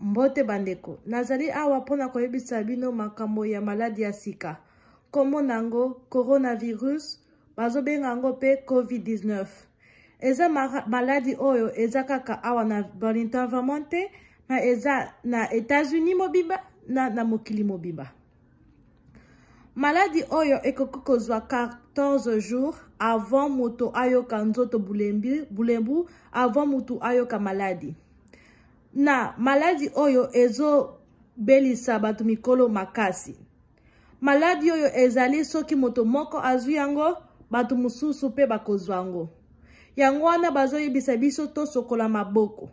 mbote bandeko nazali awa mpona koyebisa bino makambo ya maladi ya sika nkombo nango coronavirus bazobenga yango mpe covid-19 eza maladi oyo eza kaka awa na burlington vermont te ma eza na états-unis mobimba na, na mokili mobimba maladi oyo ekoki kozwa 14 jour avant moto ayoka nzoto bulembu, bulembu avant motu ayoka maladi na maladi oyo ezobelisa bato mikolo makasi maladi oyo ezali soki moto moko azwi yango bato mosusu mpe bakozwa yango yango wana bazoyebisa biso tosokola maboko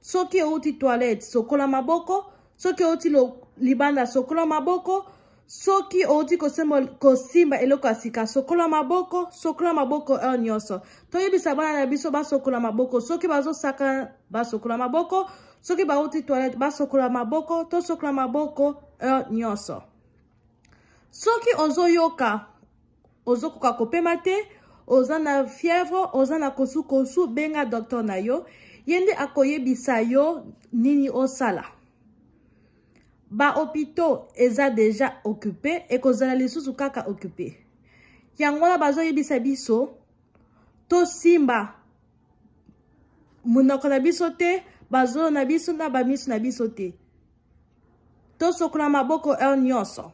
soki outi toilette sokola maboko soki outi libanda sokola maboko soki outi kosimba eloko ya sika sokola maboko sokola maboko heure nyonso toyebisa bana na biso basokola maboko soki bazosaka basokola maboko soki bauti toilette basokola maboko tosokola maboko heure nyonso soki ozoyoka ozokoka kopema te oza na fièvre oza na kosukosu benga docteur na yo ye nde akoyebisa yo nini osala bahôpitaux eza deja occupé ekozala lisusu kaka occupé yango wana bazoyebisa biso tosimba monoko na biso te bazolo na biso na bamiso na biso te tosokola maboko el nyonso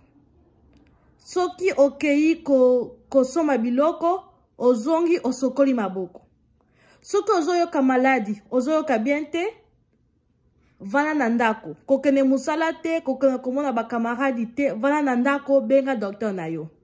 soki okei ko, kosomba biloko ozongi osokoli maboko soki ozoyoka maladi ozoyoka bien te vanda na ndako kokende mosala te kokende komona bakamaradi te vanda na ndako benga docteur na yo